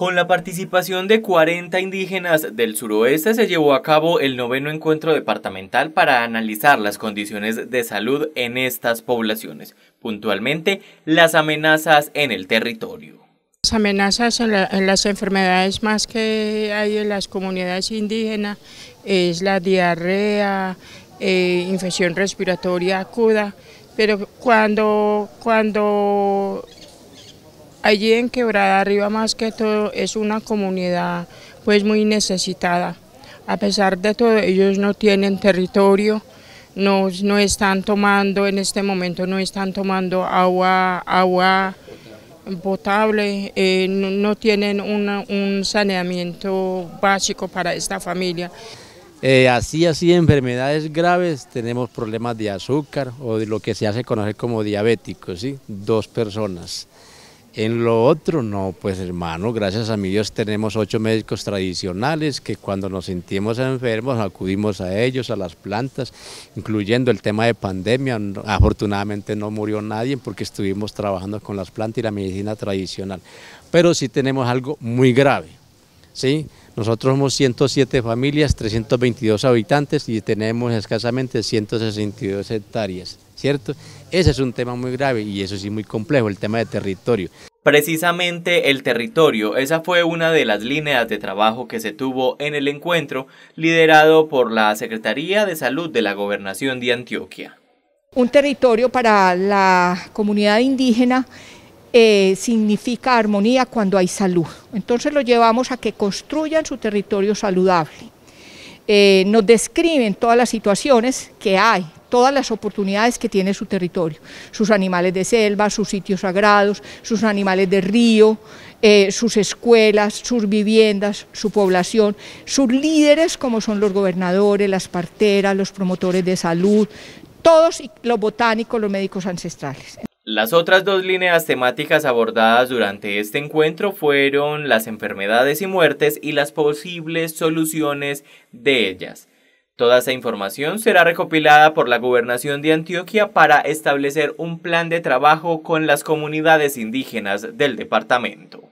Con la participación de 40 indígenas del suroeste se llevó a cabo el noveno encuentro departamental para analizar las condiciones de salud en estas poblaciones, puntualmente las amenazas en el territorio. Las amenazas en, las enfermedades más que hay en las comunidades indígenas es la diarrea, eh, infección respiratoria acuda. pero cuando, cuando Allí en Quebrada Arriba más que todo es una comunidad pues muy necesitada. A pesar de todo ellos no tienen territorio, no, están tomando en este momento, no están tomando agua, agua potable, eh, no, tienen un saneamiento básico para esta familia. Eh, así, así, enfermedades graves, tenemos problemas de azúcar o de lo que se hace conocer como diabéticos, ¿sí? dos personas. En lo otro, no, pues hermano, gracias a mi Dios tenemos ocho médicos tradicionales que cuando nos sentimos enfermos acudimos a ellos, a las plantas, incluyendo el tema de pandemia. Afortunadamente no murió nadie porque estuvimos trabajando con las plantas y la medicina tradicional. Pero sí tenemos algo muy grave, ¿sí? Nosotros somos 107 familias, 322 habitantes y tenemos escasamente 162 hectáreas. ¿cierto? Ese es un tema muy grave y eso sí muy complejo, el tema de territorio. Precisamente el territorio, esa fue una de las líneas de trabajo que se tuvo en el encuentro liderado por la Secretaría de Salud de la Gobernación de Antioquia. Un territorio para la comunidad indígena eh, significa armonía cuando hay salud. Entonces lo llevamos a que construyan su territorio saludable. Eh, nos describen todas las situaciones que hay, todas las oportunidades que tiene su territorio, sus animales de selva, sus sitios sagrados, sus animales de río, eh, sus escuelas, sus viviendas, su población, sus líderes como son los gobernadores, las parteras, los promotores de salud, todos los botánicos, los médicos ancestrales. Las otras dos líneas temáticas abordadas durante este encuentro fueron las enfermedades y muertes y las posibles soluciones de ellas. Toda esa información será recopilada por la Gobernación de Antioquia para establecer un plan de trabajo con las comunidades indígenas del departamento.